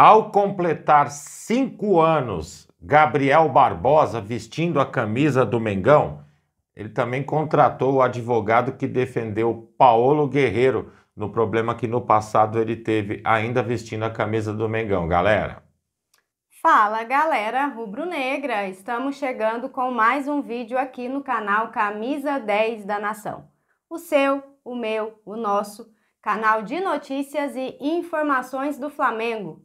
Ao completar cinco anos, Gabriel Barbosa vestindo a camisa do Mengão, ele também contratou o advogado que defendeu Paulo Guerreiro no problema que no passado ele teve ainda vestindo a camisa do Mengão, galera. Fala galera rubro-negra, estamos chegando com mais um vídeo aqui no canal Camisa 10 da Nação. O seu, o meu, o nosso canal de notícias e informações do Flamengo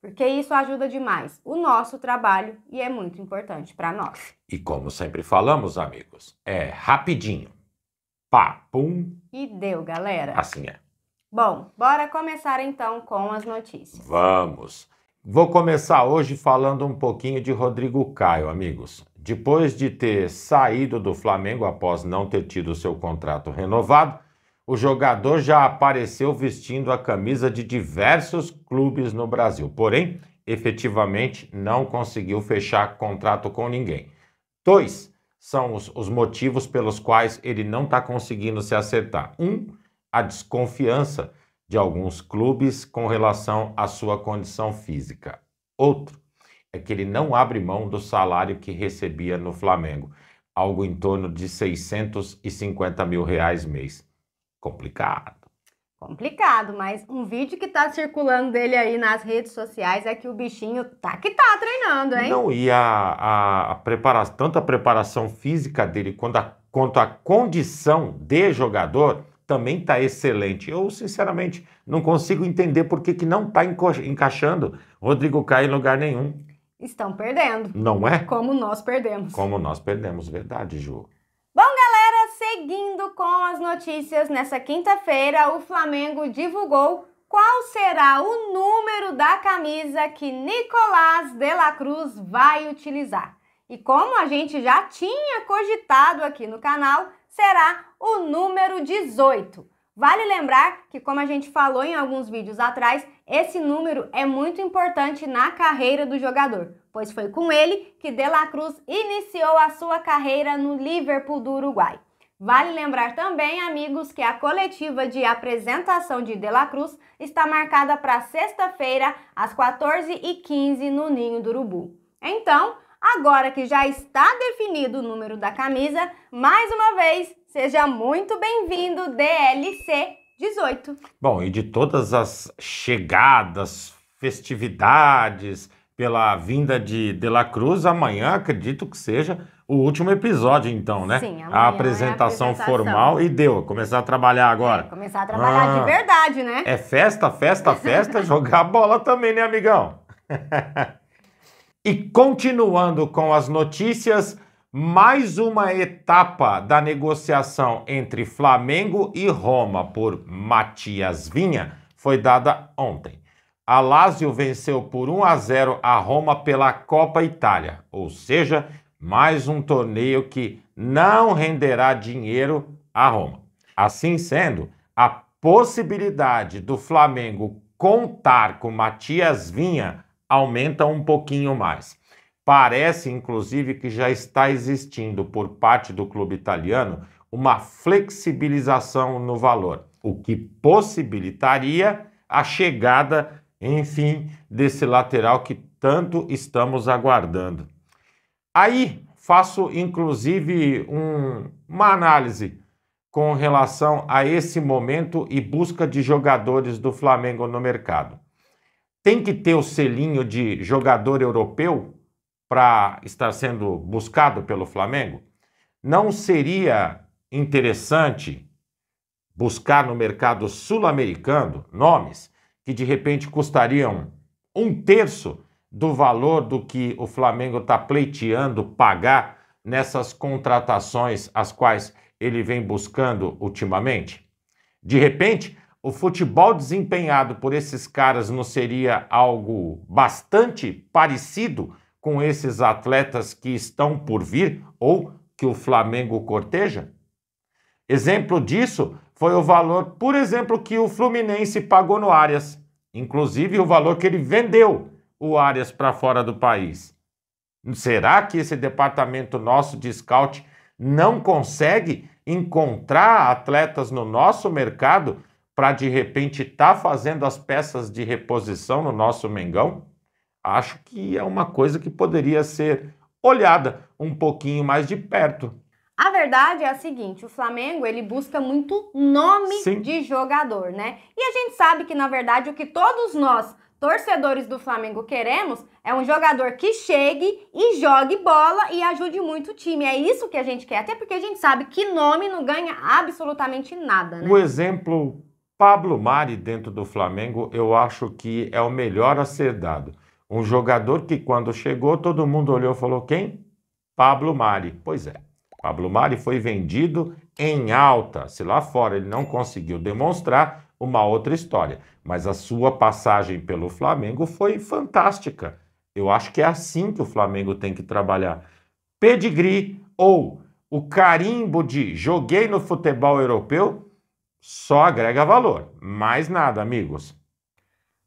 porque isso ajuda demais o nosso trabalho e é muito importante para nós. E como sempre falamos, amigos, é rapidinho. Pá, pum. E deu, galera. Assim é. Bom, bora começar então com as notícias. Vamos. Vou começar hoje falando um pouquinho de Rodrigo Caio, amigos. Depois de ter saído do Flamengo após não ter tido seu contrato renovado, o jogador já apareceu vestindo a camisa de diversos clubes no Brasil, porém, efetivamente não conseguiu fechar contrato com ninguém. Dois são os, os motivos pelos quais ele não está conseguindo se acertar. Um, a desconfiança de alguns clubes com relação à sua condição física. Outro é que ele não abre mão do salário que recebia no Flamengo, algo em torno de 650 mil reais mês. Complicado. Complicado, mas um vídeo que tá circulando dele aí nas redes sociais é que o bichinho tá que tá treinando, hein? Não, e a, a, preparação, tanto a preparação física dele quanto a, quanto a condição de jogador também tá excelente. Eu, sinceramente, não consigo entender por que, que não tá encaixando Rodrigo Caio em lugar nenhum. Estão perdendo. Não é? Como nós perdemos. Como nós perdemos, verdade, Ju. Seguindo com as notícias, nessa quinta-feira o Flamengo divulgou qual será o número da camisa que Nicolás de la Cruz vai utilizar. E como a gente já tinha cogitado aqui no canal, será o número 18. Vale lembrar que, como a gente falou em alguns vídeos atrás, esse número é muito importante na carreira do jogador, pois foi com ele que De La Cruz iniciou a sua carreira no Liverpool do Uruguai. Vale lembrar também, amigos, que a coletiva de apresentação de De La Cruz está marcada para sexta-feira, às 14h15, no Ninho do Urubu. Então, agora que já está definido o número da camisa, mais uma vez, seja muito bem-vindo, DLC 18. Bom, e de todas as chegadas, festividades, pela vinda de De La Cruz, amanhã acredito que seja o último episódio, então, né? Sim, amanhã é a apresentação, é a apresentação. formal e deu. Começar a trabalhar agora. É, começar a trabalhar ah, de verdade, né? É festa, festa, festa, jogar bola também, né, amigão? e continuando com as notícias, mais uma etapa da negociação entre Flamengo e Roma por Matias Vinha foi dada ontem a Lazio venceu por 1 a 0 a Roma pela Copa Itália, ou seja, mais um torneio que não renderá dinheiro a Roma. Assim sendo, a possibilidade do Flamengo contar com Matias Vinha aumenta um pouquinho mais. Parece, inclusive, que já está existindo por parte do clube italiano uma flexibilização no valor, o que possibilitaria a chegada enfim, desse lateral que tanto estamos aguardando. Aí faço inclusive um, uma análise com relação a esse momento e busca de jogadores do Flamengo no mercado. Tem que ter o selinho de jogador europeu para estar sendo buscado pelo Flamengo? Não seria interessante buscar no mercado sul-americano nomes que de repente custariam um terço do valor do que o Flamengo está pleiteando pagar nessas contratações as quais ele vem buscando ultimamente? De repente, o futebol desempenhado por esses caras não seria algo bastante parecido com esses atletas que estão por vir ou que o Flamengo corteja? Exemplo disso foi o valor, por exemplo, que o Fluminense pagou no Arias, inclusive o valor que ele vendeu o Arias para fora do país. Será que esse departamento nosso de scout não consegue encontrar atletas no nosso mercado para de repente estar tá fazendo as peças de reposição no nosso Mengão? Acho que é uma coisa que poderia ser olhada um pouquinho mais de perto. A verdade é a seguinte, o Flamengo, ele busca muito nome Sim. de jogador, né? E a gente sabe que na verdade o que todos nós torcedores do Flamengo queremos é um jogador que chegue e jogue bola e ajude muito o time. É isso que a gente quer, até porque a gente sabe que nome não ganha absolutamente nada. Né? O exemplo Pablo Mari dentro do Flamengo, eu acho que é o melhor a ser dado. Um jogador que quando chegou, todo mundo olhou e falou: quem? Pablo Mari. Pois é. A Blumari foi vendido em alta. Se lá fora ele não conseguiu demonstrar, uma outra história. Mas a sua passagem pelo Flamengo foi fantástica. Eu acho que é assim que o Flamengo tem que trabalhar. Pedigree ou o carimbo de joguei no futebol europeu só agrega valor. Mais nada, amigos.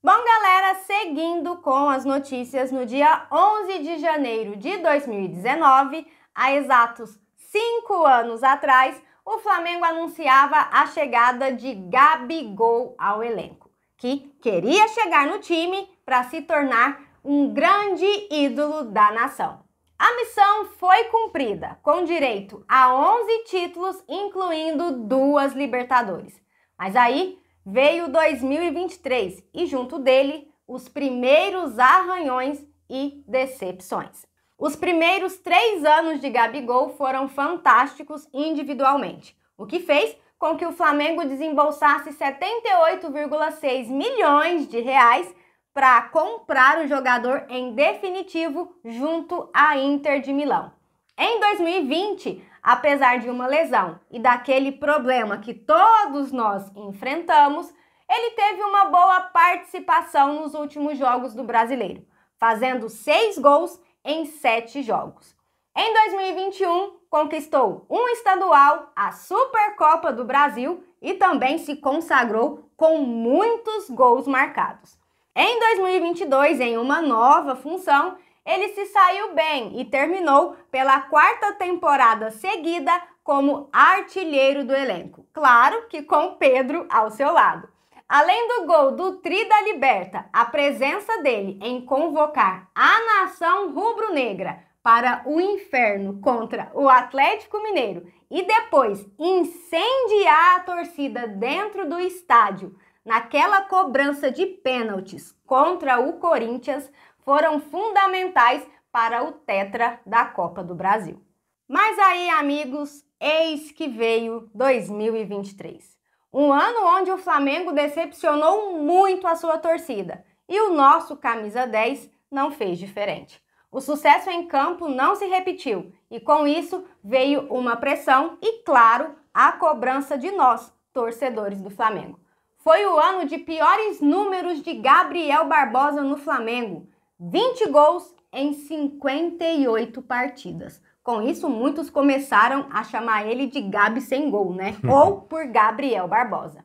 Bom, galera, seguindo com as notícias, no dia 11 de janeiro de 2019, há exatos cinco anos atrás, o Flamengo anunciava a chegada de Gabigol ao elenco, que queria chegar no time para se tornar um grande ídolo da nação. A missão foi cumprida, com direito a 11 títulos, incluindo duas Libertadores. Mas aí veio 2023 e, junto dele, os primeiros arranhões e decepções. Os primeiros três anos de Gabigol foram fantásticos individualmente, o que fez com que o Flamengo desembolsasse 78,6 milhões de reais para comprar o jogador em definitivo junto à Inter de Milão. Em 2020, apesar de uma lesão e daquele problema que todos nós enfrentamos, ele teve uma boa participação nos últimos jogos do brasileiro, fazendo seis gols em sete jogos. Em 2021, conquistou um estadual, a Supercopa do Brasil e também se consagrou com muitos gols marcados. Em 2022, em uma nova função, ele se saiu bem e terminou pela quarta temporada seguida como artilheiro do elenco. Claro que com Pedro ao seu lado. Além do gol do Tri da Liberta, a presença dele em convocar a nação rubro-negra para o inferno contra o Atlético Mineiro e depois incendiar a torcida dentro do estádio naquela cobrança de pênaltis contra o Corinthians foram fundamentais para o tetra da Copa do Brasil. Mas aí, amigos, eis que veio 2023. Um ano onde o Flamengo decepcionou muito a sua torcida e o nosso camisa 10 não fez diferente. O sucesso em campo não se repetiu e com isso veio uma pressão e, claro, a cobrança de nós, torcedores do Flamengo. Foi o ano de piores números de Gabriel Barbosa no Flamengo: 20 gols em 58 partidas. Com isso, muitos começaram a chamar ele de Gabi sem gol, né? Ou por Gabriel Barbosa.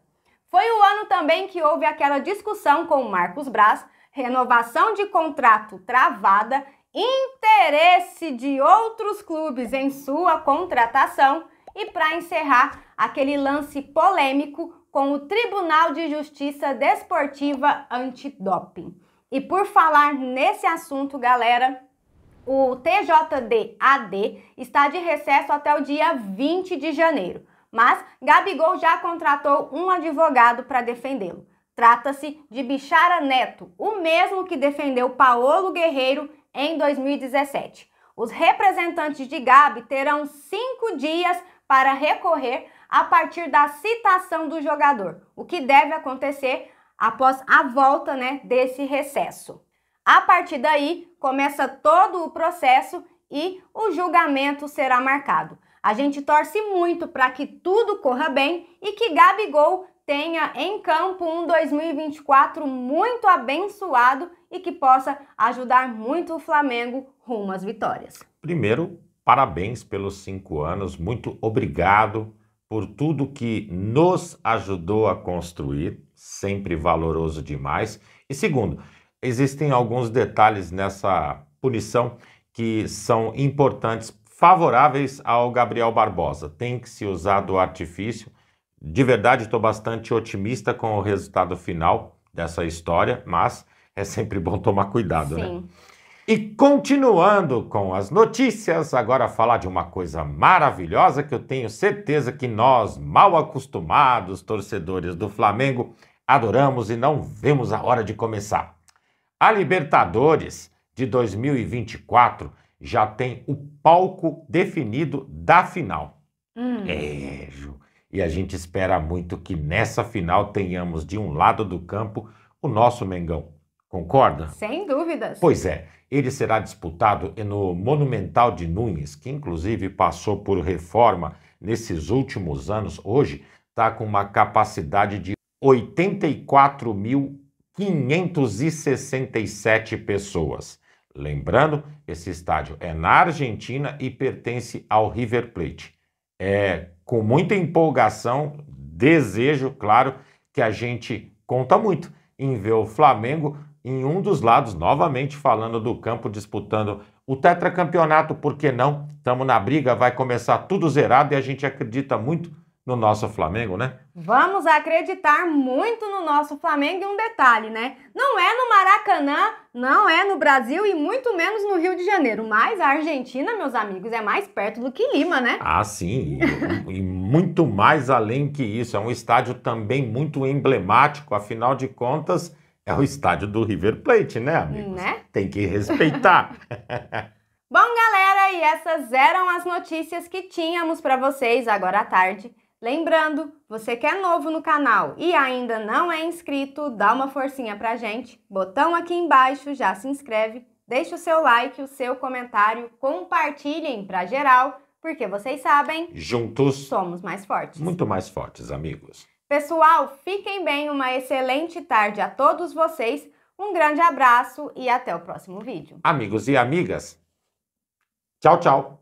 Foi o ano também que houve aquela discussão com o Marcos Braz, renovação de contrato travada, interesse de outros clubes em sua contratação e para encerrar aquele lance polêmico com o Tribunal de Justiça Desportiva Antidoping. E por falar nesse assunto, galera, o TJDAD está de recesso até o dia 20 de janeiro, mas Gabigol já contratou um advogado para defendê-lo. Trata-se de Bichara Neto, o mesmo que defendeu Paolo Guerreiro em 2017. Os representantes de Gabi terão cinco dias para recorrer a partir da citação do jogador, o que deve acontecer após a volta né, desse recesso. A partir daí, começa todo o processo e o julgamento será marcado. A gente torce muito para que tudo corra bem e que Gabigol tenha em campo um 2024 muito abençoado e que possa ajudar muito o Flamengo rumo às vitórias. Primeiro, parabéns pelos cinco anos, muito obrigado por tudo que nos ajudou a construir, sempre valoroso demais. E segundo, Existem alguns detalhes nessa punição que são importantes, favoráveis ao Gabriel Barbosa. Tem que se usar do artifício. De verdade, estou bastante otimista com o resultado final dessa história, mas é sempre bom tomar cuidado, né? Sim. né? E continuando com as notícias, agora falar de uma coisa maravilhosa que eu tenho certeza que nós, mal acostumados torcedores do Flamengo, adoramos e não vemos a hora de começar. A Libertadores de 2024 já tem o palco definido da final. Hum. É, Ju. E a gente espera muito que nessa final tenhamos de um lado do campo o nosso Mengão. Concorda? Sem dúvidas. Pois é, ele será disputado no Monumental de Nunes, que inclusive passou por reforma nesses últimos anos. Hoje está com uma capacidade de 84 mil 567 pessoas. Lembrando, esse estádio é na Argentina e pertence ao River Plate. É com muita empolgação, desejo, claro, que a gente conta muito em ver o Flamengo em um dos lados, novamente falando do campo, disputando o tetracampeonato, por que não? Estamos na briga, vai começar tudo zerado e a gente acredita muito no nosso Flamengo, né? Vamos acreditar muito no nosso Flamengo e um detalhe, né? Não é no Maracanã, não é no Brasil e muito menos no Rio de Janeiro, mas a Argentina, meus amigos, é mais perto do que Lima, né? Ah, sim, e, e muito mais além que isso, é um estádio também muito emblemático, afinal de contas, é o estádio do River Plate, né, amigos? Né? Tem que respeitar. Bom, galera, e essas eram as notícias que tínhamos para vocês agora à tarde. Lembrando, você que é novo no canal e ainda não é inscrito, dá uma forcinha pra gente. Botão aqui embaixo, já se inscreve, deixa o seu like, o seu comentário, compartilhem pra geral, porque vocês sabem, juntos somos mais fortes. Muito mais fortes, amigos. Pessoal, fiquem bem, uma excelente tarde a todos vocês. Um grande abraço e até o próximo vídeo. Amigos e amigas, tchau, tchau.